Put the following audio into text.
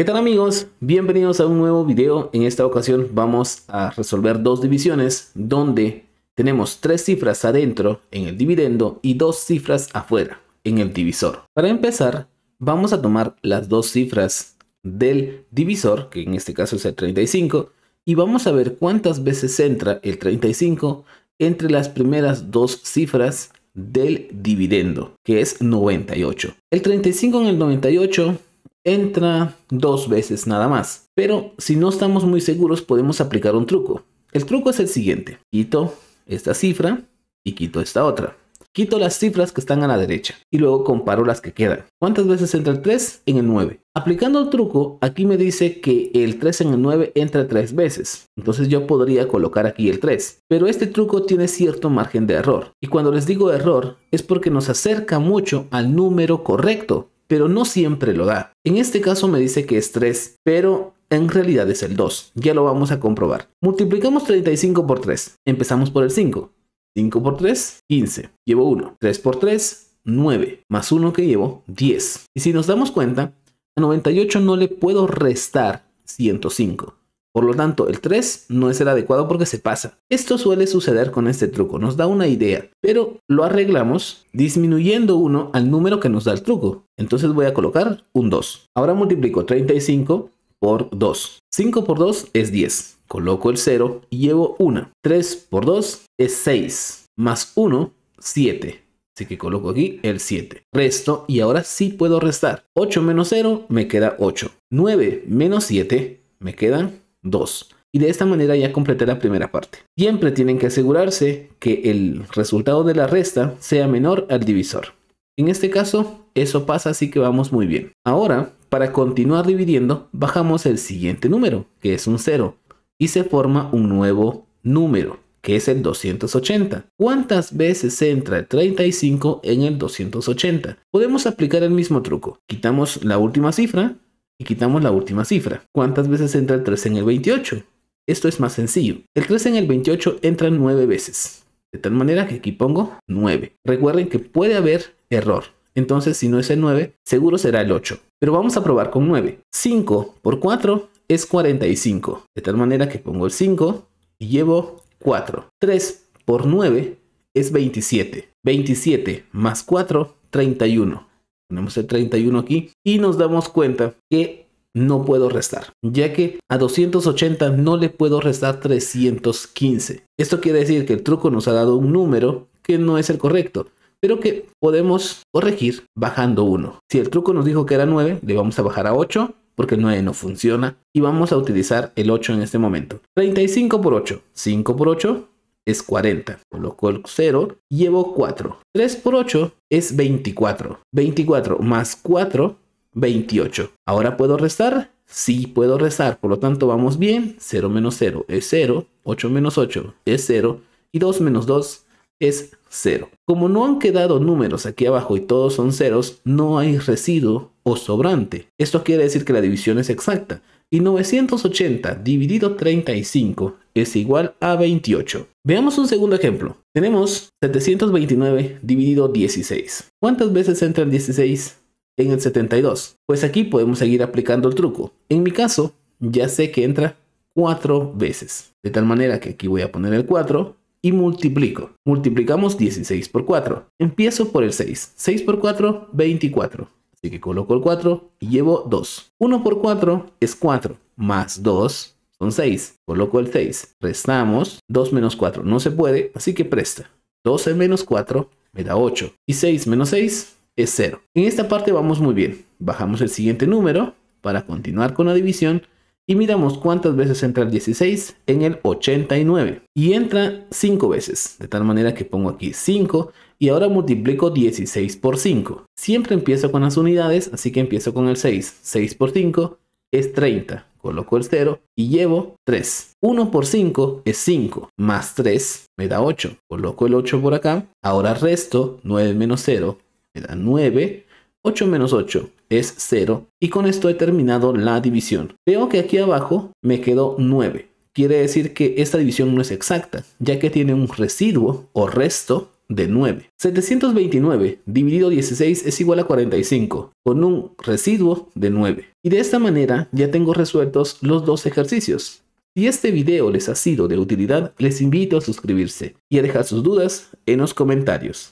¿Qué tal amigos? Bienvenidos a un nuevo video. En esta ocasión vamos a resolver dos divisiones donde tenemos tres cifras adentro en el dividendo y dos cifras afuera en el divisor. Para empezar, vamos a tomar las dos cifras del divisor, que en este caso es el 35, y vamos a ver cuántas veces entra el 35 entre las primeras dos cifras del dividendo, que es 98. El 35 en el 98 entra dos veces nada más. Pero si no estamos muy seguros podemos aplicar un truco. El truco es el siguiente. Quito esta cifra y quito esta otra. Quito las cifras que están a la derecha y luego comparo las que quedan. ¿Cuántas veces entra el 3 en el 9? Aplicando el truco, aquí me dice que el 3 en el 9 entra tres veces. Entonces yo podría colocar aquí el 3. Pero este truco tiene cierto margen de error. Y cuando les digo error, es porque nos acerca mucho al número correcto pero no siempre lo da. En este caso me dice que es 3, pero en realidad es el 2. Ya lo vamos a comprobar. Multiplicamos 35 por 3. Empezamos por el 5. 5 por 3, 15. Llevo 1. 3 por 3, 9. Más 1 que llevo, 10. Y si nos damos cuenta, a 98 no le puedo restar 105. Por lo tanto, el 3 no es el adecuado porque se pasa. Esto suele suceder con este truco, nos da una idea, pero lo arreglamos disminuyendo 1 al número que nos da el truco. Entonces voy a colocar un 2. Ahora multiplico 35 por 2. 5 por 2 es 10. Coloco el 0 y llevo 1. 3 por 2 es 6. Más 1, 7. Así que coloco aquí el 7. Resto y ahora sí puedo restar. 8 menos 0 me queda 8. 9 menos 7 me quedan 2. Y de esta manera ya completé la primera parte. Siempre tienen que asegurarse que el resultado de la resta sea menor al divisor. En este caso, eso pasa así que vamos muy bien. Ahora, para continuar dividiendo, bajamos el siguiente número, que es un 0, y se forma un nuevo número, que es el 280. ¿Cuántas veces entra el 35 en el 280? Podemos aplicar el mismo truco. Quitamos la última cifra y quitamos la última cifra. ¿Cuántas veces entra el 3 en el 28? Esto es más sencillo. El 3 en el 28 entra 9 veces. De tal manera que aquí pongo 9. Recuerden que puede haber error. Entonces, si no es el 9, seguro será el 8. Pero vamos a probar con 9. 5 por 4 es 45. De tal manera que pongo el 5 y llevo 4. 3 por 9 es 27. 27 más 4, 31. Ponemos el 31 aquí y nos damos cuenta que no puedo restar, ya que a 280 no le puedo restar 315. Esto quiere decir que el truco nos ha dado un número que no es el correcto, pero que podemos corregir bajando 1. Si el truco nos dijo que era 9, le vamos a bajar a 8 porque el 9 no funciona y vamos a utilizar el 8 en este momento. 35 por 8, 5 por 8, es 40, con el 0 llevo 4. 3 por 8 es 24. 24 más 4, 28. Ahora puedo restar. Sí, puedo restar, por lo tanto vamos bien. 0 menos 0 es 0, 8 menos 8 es 0 y 2 menos 2 es 0. Como no han quedado números aquí abajo y todos son ceros, no hay residuo o sobrante. Esto quiere decir que la división es exacta. Y 980 dividido 35 es igual a 28. Veamos un segundo ejemplo. Tenemos 729 dividido 16. ¿Cuántas veces entran 16 en el 72? Pues aquí podemos seguir aplicando el truco. En mi caso, ya sé que entra 4 veces. De tal manera que aquí voy a poner el 4 y multiplico. Multiplicamos 16 por 4. Empiezo por el 6. 6 por 4, 24. Así que coloco el 4 y llevo 2. 1 por 4 es 4, más 2 con 6. Coloco el 6. Restamos 2 menos 4. No se puede, así que presta. 12 menos 4 me da 8. Y 6 menos 6 es 0. En esta parte vamos muy bien. Bajamos el siguiente número para continuar con la división y miramos cuántas veces entra el 16 en el 89. Y entra 5 veces, de tal manera que pongo aquí 5 y ahora multiplico 16 por 5. Siempre empiezo con las unidades, así que empiezo con el 6. 6 por 5 es 30 coloco el 0 y llevo 3. 1 por 5 es 5, más 3 me da 8. Coloco el 8 por acá, ahora resto 9 menos 0 me da 9. 8 menos 8 es 0 y con esto he terminado la división. Veo que aquí abajo me quedó 9. Quiere decir que esta división no es exacta, ya que tiene un residuo o resto de 9. 729 dividido 16 es igual a 45, con un residuo de 9. Y de esta manera ya tengo resueltos los dos ejercicios. Si este video les ha sido de utilidad, les invito a suscribirse y a dejar sus dudas en los comentarios.